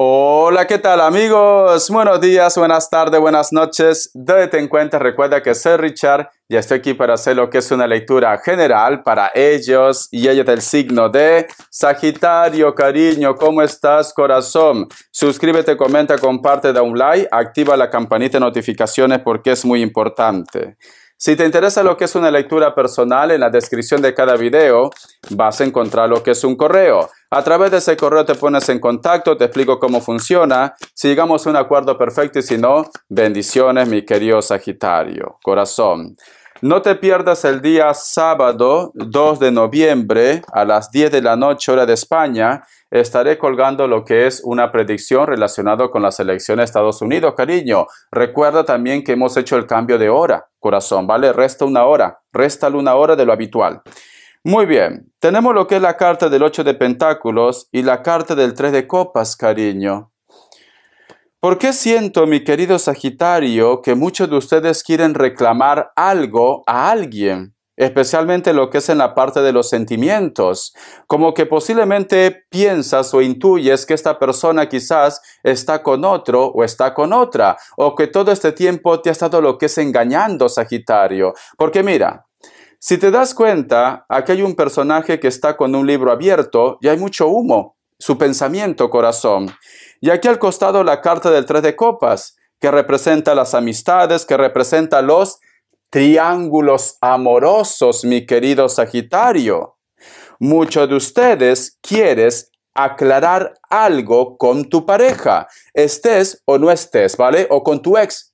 Hola, ¿qué tal amigos? Buenos días, buenas tardes, buenas noches. Donde en cuenta, recuerda que soy Richard y estoy aquí para hacer lo que es una lectura general para ellos y ellos del signo de Sagitario, cariño, ¿cómo estás, corazón? Suscríbete, comenta, comparte, da un like, activa la campanita de notificaciones porque es muy importante. Si te interesa lo que es una lectura personal, en la descripción de cada video vas a encontrar lo que es un correo. A través de ese correo te pones en contacto, te explico cómo funciona. Si llegamos a un acuerdo perfecto y si no, bendiciones, mi querido Sagitario, corazón. No te pierdas el día sábado 2 de noviembre a las 10 de la noche hora de España. Estaré colgando lo que es una predicción relacionada con la selección de Estados Unidos, cariño. Recuerda también que hemos hecho el cambio de hora, corazón, ¿vale? Resta una hora, resta una hora de lo habitual. Muy bien, tenemos lo que es la carta del 8 de pentáculos y la carta del 3 de copas, cariño. ¿Por qué siento, mi querido Sagitario, que muchos de ustedes quieren reclamar algo a alguien? especialmente lo que es en la parte de los sentimientos, como que posiblemente piensas o intuyes que esta persona quizás está con otro o está con otra, o que todo este tiempo te ha estado lo que es engañando, Sagitario. Porque mira, si te das cuenta, aquí hay un personaje que está con un libro abierto y hay mucho humo, su pensamiento, corazón. Y aquí al costado la carta del tres de copas, que representa las amistades, que representa los triángulos amorosos, mi querido Sagitario. Muchos de ustedes quieres aclarar algo con tu pareja, estés o no estés, ¿vale? O con tu ex,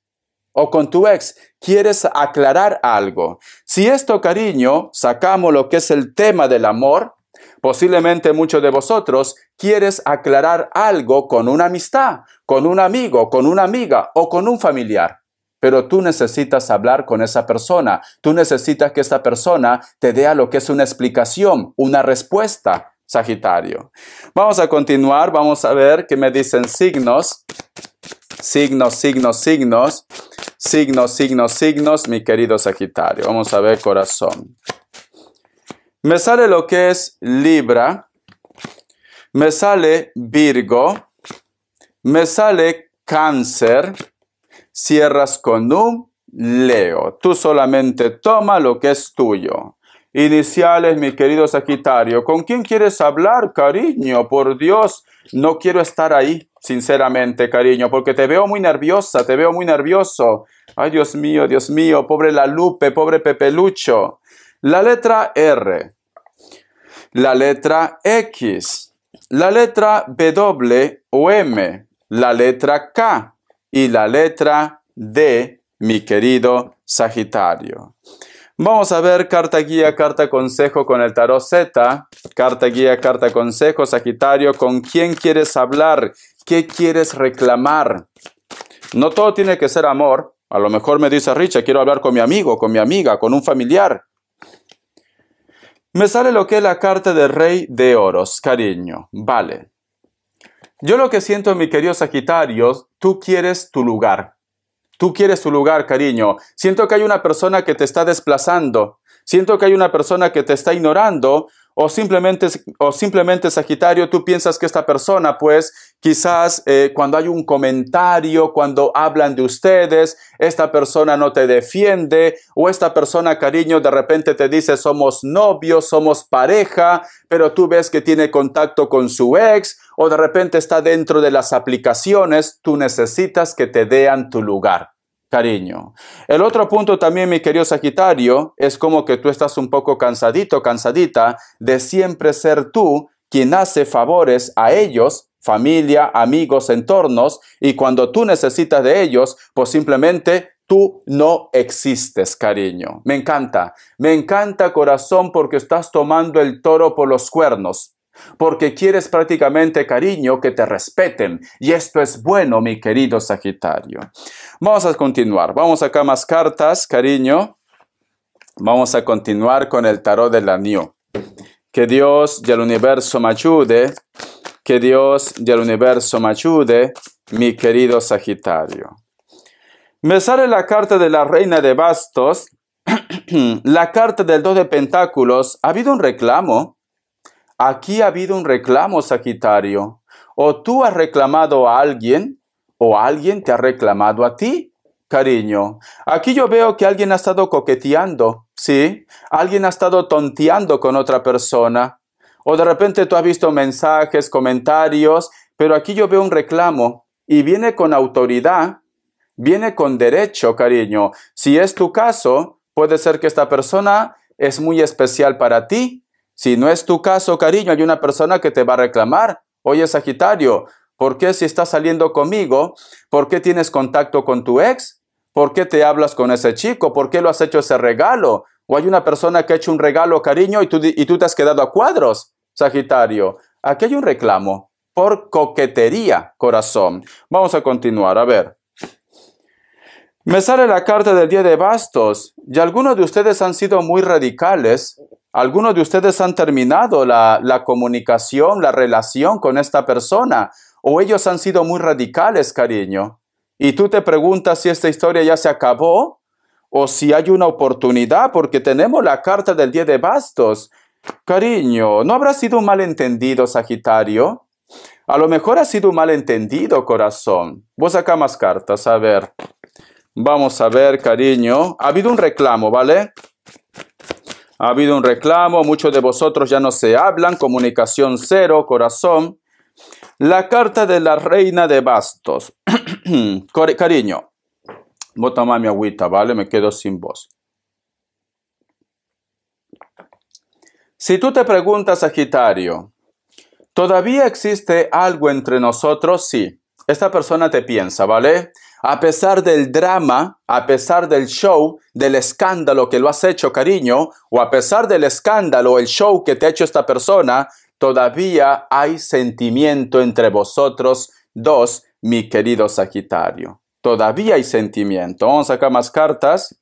o con tu ex quieres aclarar algo. Si esto, cariño, sacamos lo que es el tema del amor, posiblemente muchos de vosotros quieres aclarar algo con una amistad, con un amigo, con una amiga o con un familiar. Pero tú necesitas hablar con esa persona, tú necesitas que esa persona te dé lo que es una explicación, una respuesta, Sagitario. Vamos a continuar, vamos a ver qué me dicen signos signos, signos, signos. Signos, signos, signos, mi querido Sagitario. Vamos a ver corazón. Me sale lo que es Libra. Me sale Virgo. Me sale Cáncer. Cierras con un Leo. Tú solamente toma lo que es tuyo. Iniciales, mi querido Sagitario. ¿Con quién quieres hablar, cariño? Por Dios, no quiero estar ahí sinceramente, cariño, porque te veo muy nerviosa, te veo muy nervioso. Ay, Dios mío, Dios mío, pobre La Lupe, pobre Lucho. La letra R, la letra X, la letra W o M, la letra K y la letra D, mi querido Sagitario. Vamos a ver carta guía, carta consejo con el tarot Z. Carta guía, carta consejo, Sagitario, ¿con quién quieres hablar? ¿Qué quieres reclamar? No todo tiene que ser amor. A lo mejor me dice Richa, quiero hablar con mi amigo, con mi amiga, con un familiar. Me sale lo que es la carta del rey de oros, cariño. Vale. Yo lo que siento, mi querido Sagitario, tú quieres tu lugar. Tú quieres tu lugar, cariño. Siento que hay una persona que te está desplazando. Siento que hay una persona que te está ignorando. O simplemente, o simplemente Sagitario, tú piensas que esta persona, pues quizás eh, cuando hay un comentario, cuando hablan de ustedes, esta persona no te defiende, o esta persona, cariño, de repente te dice somos novios, somos pareja, pero tú ves que tiene contacto con su ex, o de repente está dentro de las aplicaciones, tú necesitas que te dean tu lugar. Cariño. El otro punto también, mi querido Sagitario, es como que tú estás un poco cansadito, cansadita de siempre ser tú quien hace favores a ellos, familia, amigos, entornos, y cuando tú necesitas de ellos, pues simplemente Tú no existes, cariño. Me encanta, me encanta corazón porque estás tomando el toro por los cuernos porque quieres prácticamente cariño que te respeten. Y esto es bueno, mi querido Sagitario. Vamos a continuar. Vamos acá más cartas, cariño. Vamos a continuar con el tarot del año. Que Dios y el universo me ayude. Que Dios y el universo me ayude, mi querido Sagitario. Me sale la carta de la reina de bastos, la carta del dos de pentáculos. ¿Ha habido un reclamo? Aquí ha habido un reclamo, Sagitario. O tú has reclamado a alguien o alguien te ha reclamado a ti. Cariño, aquí yo veo que alguien ha estado coqueteando, ¿sí? Alguien ha estado tonteando con otra persona. O de repente tú has visto mensajes, comentarios, pero aquí yo veo un reclamo y viene con autoridad, viene con derecho, cariño. Si es tu caso, puede ser que esta persona es muy especial para ti si no es tu caso, cariño, hay una persona que te va a reclamar. Oye, Sagitario, ¿por qué si estás saliendo conmigo? ¿Por qué tienes contacto con tu ex? ¿Por qué te hablas con ese chico? ¿Por qué lo has hecho ese regalo? O hay una persona que ha hecho un regalo, cariño, y tú, y tú te has quedado a cuadros, Sagitario. Aquí hay un reclamo por coquetería, corazón. Vamos a continuar, a ver. Me sale la carta del día de bastos y algunos de ustedes han sido muy radicales, algunos de ustedes han terminado la, comunicación, la relación con esta persona, o ellos han sido muy radicales, cariño. Y tú te preguntas si esta historia ya se acabó o si hay una oportunidad, porque tenemos la carta del Día de bastos. Cariño, ¿no habrá sido un malentendido, Sagitario? A lo mejor ha sido un malentendido, corazón. Vos saca más cartas, a ver. Vamos a ver, cariño. Ha habido un reclamo, ¿vale? Ha habido un reclamo, muchos de vosotros ya no se hablan, comunicación cero, corazón. La carta de la reina de bastos. cariño, voy a tomar mi agüita, ¿vale? Me quedo sin voz. Si tú te preguntas, Sagitario, ¿todavía existe algo entre nosotros? Sí. Esta persona te piensa, ¿vale? A pesar del drama, a pesar del show, del escándalo que lo has hecho, cariño, o a pesar del escándalo, el show que te ha hecho esta persona, todavía hay sentimiento entre vosotros dos, mi querido Sagitario. Todavía hay sentimiento. Vamos a sacar más cartas.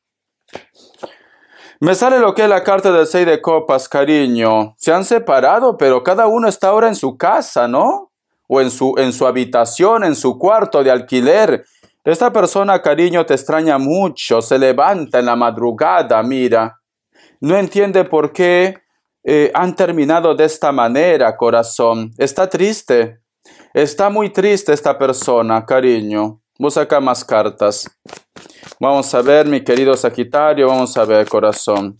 Me sale lo que es la carta del 6 de copas, cariño. Se han separado, pero cada uno está ahora en su casa, ¿no? o en su, en su habitación, en su cuarto de alquiler. Esta persona, cariño, te extraña mucho, se levanta en la madrugada, mira. No entiende por qué eh, han terminado de esta manera, corazón. Está triste. Está muy triste esta persona, cariño. Vos acá más cartas. Vamos a ver, mi querido Sagitario, vamos a ver, corazón.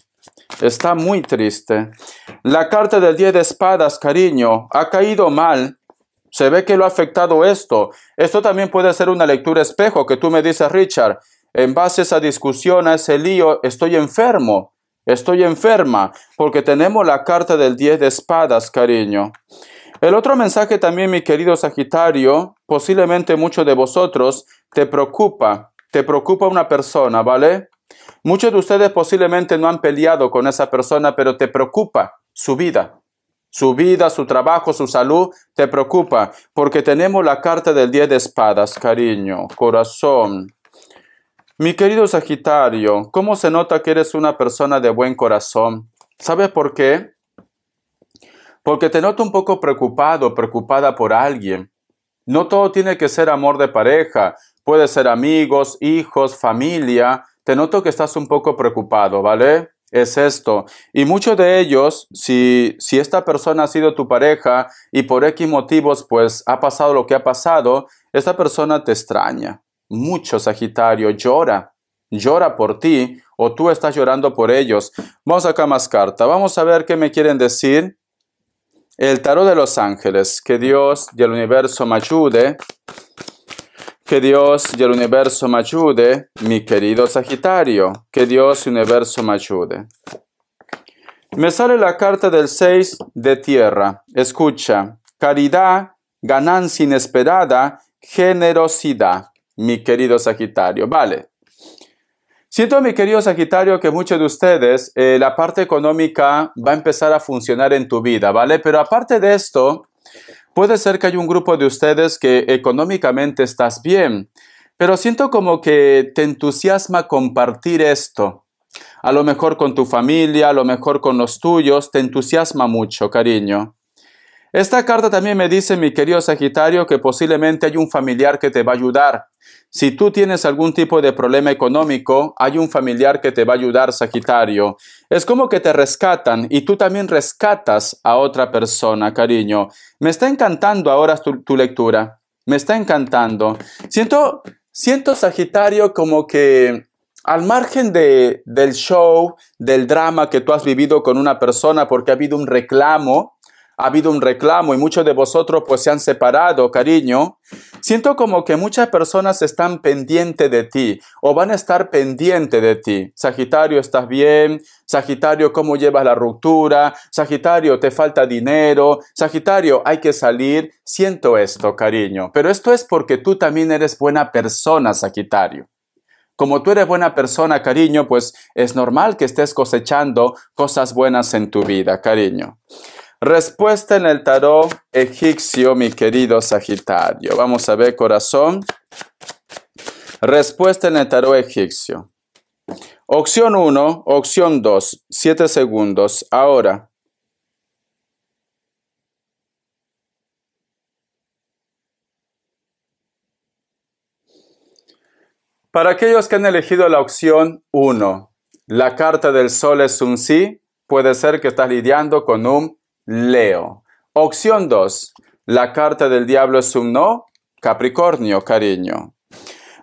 Está muy triste. La carta del 10 de espadas, cariño, ha caído mal. Se ve que lo ha afectado esto. Esto también puede ser una lectura espejo que tú me dices, Richard, en base a esa discusión, a ese lío, estoy enfermo, estoy enferma, porque tenemos la carta del 10 de espadas, cariño. El otro mensaje también, mi querido Sagitario, posiblemente muchos de vosotros, te preocupa, te preocupa una persona, ¿vale? Muchos de ustedes posiblemente no han peleado con esa persona, pero te preocupa su vida, su vida, su trabajo, su salud te preocupa porque tenemos la carta del Día de espadas, cariño, corazón. Mi querido Sagitario, ¿cómo se nota que eres una persona de buen corazón? ¿Sabes por qué? Porque te noto un poco preocupado, preocupada por alguien. No todo tiene que ser amor de pareja, puede ser amigos, hijos, familia. Te noto que estás un poco preocupado, ¿vale? es esto. Y muchos de ellos, si, si esta persona ha sido tu pareja y por X motivos pues ha pasado lo que ha pasado, esta persona te extraña. Mucho Sagitario llora, llora por ti o tú estás llorando por ellos. Vamos acá más carta. Vamos a ver qué me quieren decir. El tarot de los ángeles. Que Dios y el universo me ayude que Dios y el universo me ayude, mi querido Sagitario. Que Dios y el universo me ayude. Me sale la carta del 6 de tierra. Escucha, caridad, ganancia inesperada, generosidad, mi querido Sagitario. Vale. Siento, mi querido Sagitario, que muchos de ustedes, eh, la parte económica va a empezar a funcionar en tu vida, ¿vale? Pero aparte de esto, Puede ser que hay un grupo de ustedes que económicamente estás bien, pero siento como que te entusiasma compartir esto. A lo mejor con tu familia, a lo mejor con los tuyos, te entusiasma mucho, cariño. Esta carta también me dice, mi querido Sagitario, que posiblemente hay un familiar que te va a ayudar. Si tú tienes algún tipo de problema económico, hay un familiar que te va a ayudar, Sagitario. Es como que te rescatan y tú también rescatas a otra persona, cariño. Me está encantando ahora tu, lectura. Me está encantando. Siento, siento, Sagitario, como que al margen de, del show, del drama que tú has vivido con una persona porque ha habido un reclamo, ha habido un reclamo y muchos de vosotros pues se han separado, cariño. Siento como que muchas personas están pendientes de ti o van a estar pendientes de ti. Sagitario, ¿estás bien? Sagitario, ¿cómo llevas la ruptura? Sagitario, ¿te falta dinero? Sagitario, hay que salir. Siento esto, cariño. Pero esto es porque tú también eres buena persona, Sagitario. Como tú eres buena persona, cariño, pues es normal que estés cosechando cosas buenas en tu vida, cariño. Respuesta en el tarot egipcio, mi querido Sagitario. Vamos a ver, corazón. Respuesta en el tarot egipcio. Opción 1, opción 2, 7 segundos. Ahora. Para aquellos que han elegido la opción 1, la carta del sol es un sí, puede ser que estás lidiando con un Leo. Opción 2. La carta del diablo es un no. Capricornio, cariño.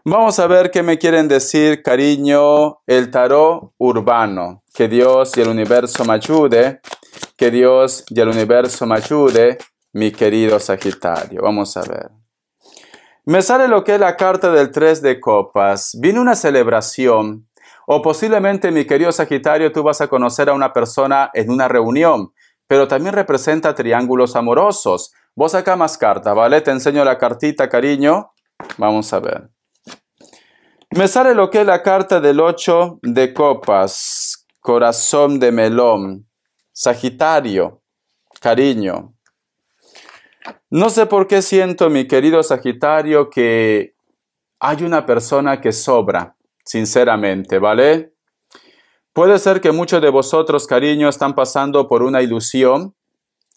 Vamos a ver qué me quieren decir, cariño, el tarot urbano. Que Dios y el universo me ayude. Que Dios y el universo me ayude, mi querido Sagitario. Vamos a ver. Me sale lo que es la carta del 3 de copas. Viene una celebración o posiblemente, mi querido Sagitario, tú vas a conocer a una persona en una reunión pero también representa triángulos amorosos. Vos acá más carta, ¿vale? Te enseño la cartita, cariño. Vamos a ver. Me sale lo que es la carta del 8 de copas, corazón de melón, Sagitario, cariño. No sé por qué siento, mi querido Sagitario, que hay una persona que sobra, sinceramente, ¿vale? Puede ser que muchos de vosotros, cariño, están pasando por una ilusión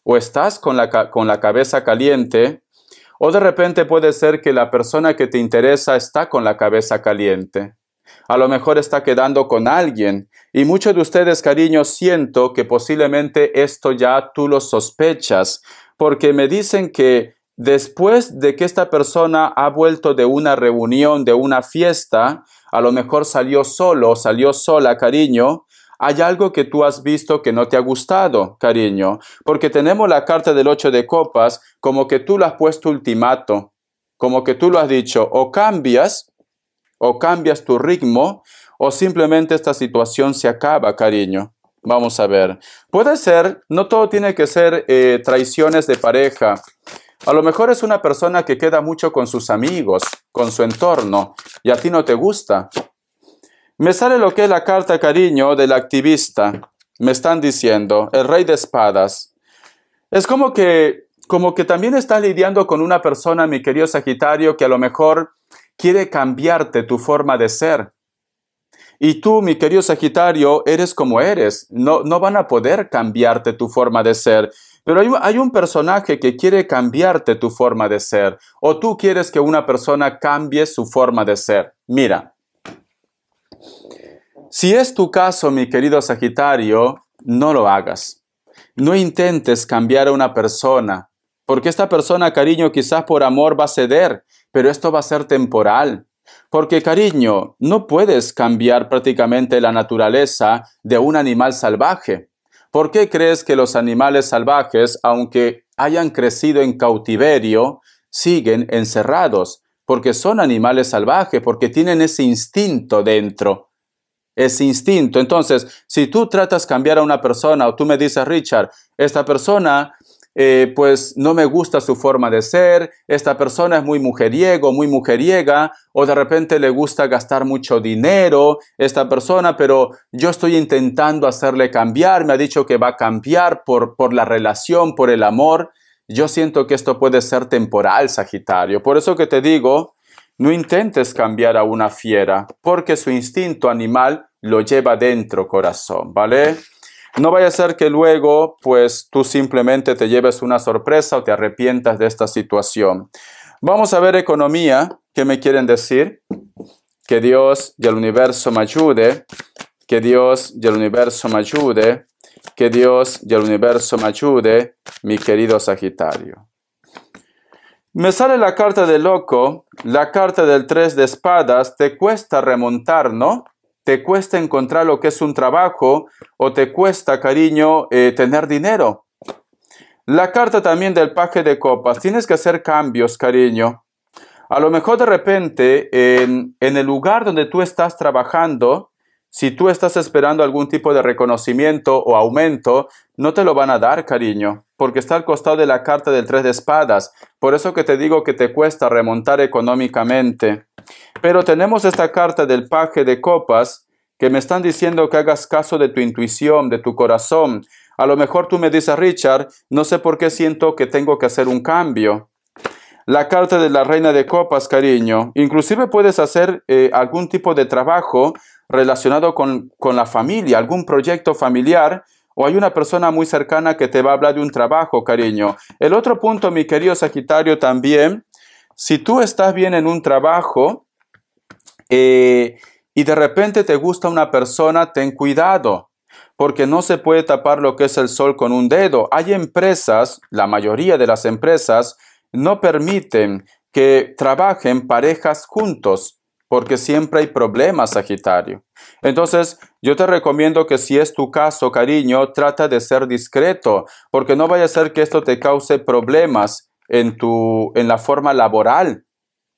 o estás con la, con la cabeza caliente o de repente puede ser que la persona que te interesa está con la cabeza caliente. A lo mejor está quedando con alguien y muchos de ustedes, cariño, siento que posiblemente esto ya tú lo sospechas porque me dicen que después de que esta persona ha vuelto de una reunión, de una fiesta, a lo mejor salió solo, salió sola, cariño, hay algo que tú has visto que no te ha gustado, cariño, porque tenemos la carta del ocho de copas como que tú le has puesto ultimato, como que tú lo has dicho, o cambias, o cambias tu ritmo, o simplemente esta situación se acaba, cariño. Vamos a ver. Puede ser, no todo tiene que ser eh, traiciones de pareja. A lo mejor es una persona que queda mucho con sus amigos, con su entorno, y a ti no te gusta. Me sale lo que es la carta cariño del activista. Me están diciendo, el rey de espadas. Es como que, como que también estás lidiando con una persona, mi querido Sagitario, que a lo mejor quiere cambiarte tu forma de ser. Y tú, mi querido Sagitario, eres como eres. No, no van a poder cambiarte tu forma de ser. Pero hay, un personaje que quiere cambiarte tu forma de ser o tú quieres que una persona cambie su forma de ser. Mira, si es tu caso, mi querido Sagitario, no lo hagas. No intentes cambiar a una persona, porque esta persona, cariño, quizás por amor va a ceder, pero esto va a ser temporal. Porque, cariño, no puedes cambiar prácticamente la naturaleza de un animal salvaje. ¿Por qué crees que los animales salvajes, aunque hayan crecido en cautiverio, siguen encerrados? Porque son animales salvajes, porque tienen ese instinto dentro. Ese instinto. Entonces, si tú tratas cambiar a una persona o tú me dices, Richard, esta persona eh, pues no me gusta su forma de ser, esta persona es muy mujeriego, muy mujeriega, o de repente le gusta gastar mucho dinero esta persona, pero yo estoy intentando hacerle cambiar, me ha dicho que va a cambiar por, por la relación, por el amor. Yo siento que esto puede ser temporal, Sagitario. Por eso que te digo, no intentes cambiar a una fiera, porque su instinto animal lo lleva dentro, corazón, ¿vale? No vaya a ser que luego, pues tú simplemente te lleves una sorpresa o te arrepientas de esta situación. Vamos a ver economía, ¿qué me quieren decir? Que Dios y el universo me ayude, que Dios y el universo me ayude, que Dios y el universo me ayude, mi querido Sagitario. Me sale la carta de loco, la carta del tres de espadas, te cuesta remontar, ¿no? te cuesta encontrar lo que es un trabajo o te cuesta, cariño, eh, tener dinero. La carta también del paje de copas. Tienes que hacer cambios, cariño. A lo mejor de repente, en, en el lugar donde tú estás trabajando, si tú estás esperando algún tipo de reconocimiento o aumento, no te lo van a dar, cariño, porque está al costado de la carta del tres de espadas. Por eso que te digo que te cuesta remontar económicamente. Pero tenemos esta carta del paje de copas que me están diciendo que hagas caso de tu intuición, de tu corazón. A lo mejor tú me dices, Richard, no sé por qué siento que tengo que hacer un cambio. La carta de la reina de copas, cariño. Inclusive puedes hacer eh, algún tipo de trabajo relacionado con la familia, algún proyecto familiar o hay una persona muy cercana que te va a hablar de un trabajo, cariño. El otro punto, mi querido Sagitario, también si tú estás bien en un trabajo eh, y de repente te gusta una persona, ten cuidado, porque no se puede tapar lo que es el sol con un dedo. Hay empresas, la mayoría de las empresas, no permiten que trabajen parejas juntos, porque siempre hay problemas, Sagitario. Entonces, yo te recomiendo que si es tu caso, cariño, trata de ser discreto, porque no vaya a ser que esto te cause problemas en, tu, en la forma laboral,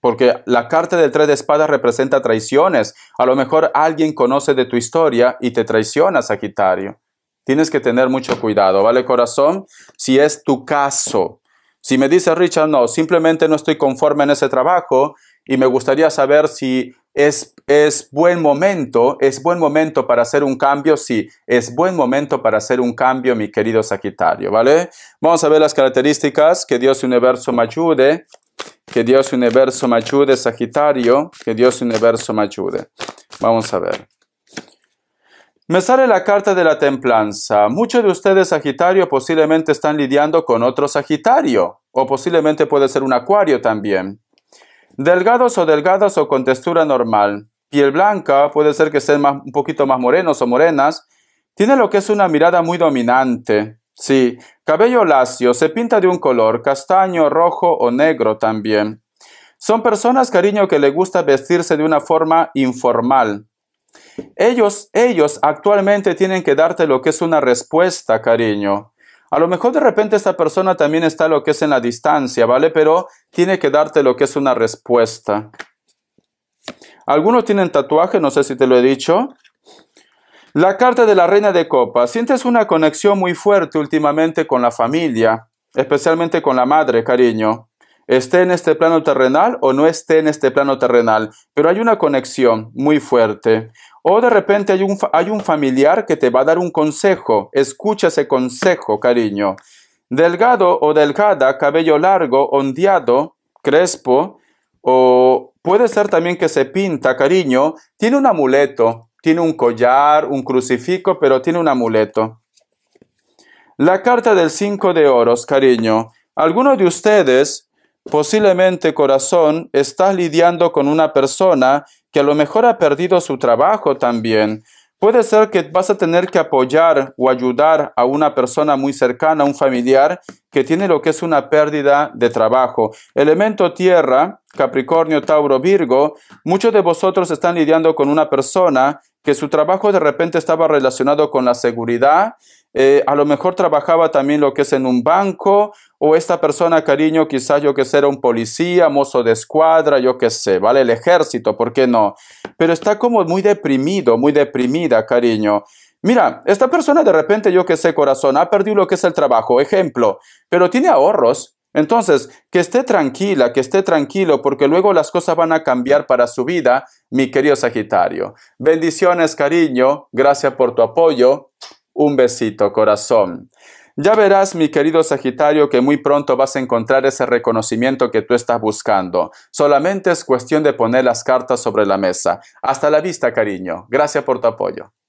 porque la carta del tres de espadas representa traiciones. A lo mejor alguien conoce de tu historia y te traiciona, Sagitario. Tienes que tener mucho cuidado, ¿vale, corazón? Si es tu caso. Si me dice Richard, no, simplemente no estoy conforme en ese trabajo y me gustaría saber si es, buen momento, es buen momento para hacer un cambio, sí, es buen momento para hacer un cambio, mi querido Sagitario, ¿vale? Vamos a ver las características, que Dios Universo me ayude, que Dios Universo me ayude, Sagitario, que Dios Universo me ayude. Vamos a ver. Me sale la carta de la templanza. Muchos de ustedes, Sagitario, posiblemente están lidiando con otro Sagitario, o posiblemente puede ser un Acuario también. Delgados o delgados o con textura normal. Piel blanca, puede ser que sean un poquito más morenos o morenas. Tiene lo que es una mirada muy dominante. Sí, cabello lacio, se pinta de un color, castaño, rojo o negro también. Son personas, cariño, que le gusta vestirse de una forma informal. Ellos, ellos actualmente tienen que darte lo que es una respuesta, cariño. A lo mejor de repente esta persona también está lo que es en la distancia, ¿vale? Pero tiene que darte lo que es una respuesta. Algunos tienen tatuaje, no sé si te lo he dicho. La carta de la reina de copas. Sientes una conexión muy fuerte últimamente con la familia, especialmente con la madre, cariño esté en este plano terrenal o no esté en este plano terrenal, pero hay una conexión muy fuerte. O de repente hay un, hay un familiar que te va a dar un consejo, escucha ese consejo, cariño. Delgado o delgada, cabello largo, ondeado, crespo, o puede ser también que se pinta, cariño, tiene un amuleto, tiene un collar, un crucifijo, pero tiene un amuleto. La carta del cinco de oros, cariño. ¿Alguno de ustedes Posiblemente, corazón, estás lidiando con una persona que a lo mejor ha perdido su trabajo también. Puede ser que vas a tener que apoyar o ayudar a una persona muy cercana, un familiar, que tiene lo que es una pérdida de trabajo. Elemento tierra, Capricornio, Tauro, Virgo, muchos de vosotros están lidiando con una persona que su trabajo de repente estaba relacionado con la seguridad eh, a lo mejor trabajaba también lo que es en un banco, o esta persona, cariño, quizás yo que sé, era un policía, mozo de escuadra, yo que sé, ¿vale? El ejército, ¿por qué no? Pero está como muy deprimido, muy deprimida, cariño. Mira, esta persona de repente, yo que sé, corazón, ha perdido lo que es el trabajo, ejemplo, pero tiene ahorros. Entonces, que esté tranquila, que esté tranquilo, porque luego las cosas van a cambiar para su vida, mi querido Sagitario. Bendiciones, cariño, gracias por tu apoyo. Un besito, corazón. Ya verás, mi querido Sagitario, que muy pronto vas a encontrar ese reconocimiento que tú estás buscando. Solamente es cuestión de poner las cartas sobre la mesa. Hasta la vista, cariño. Gracias por tu apoyo.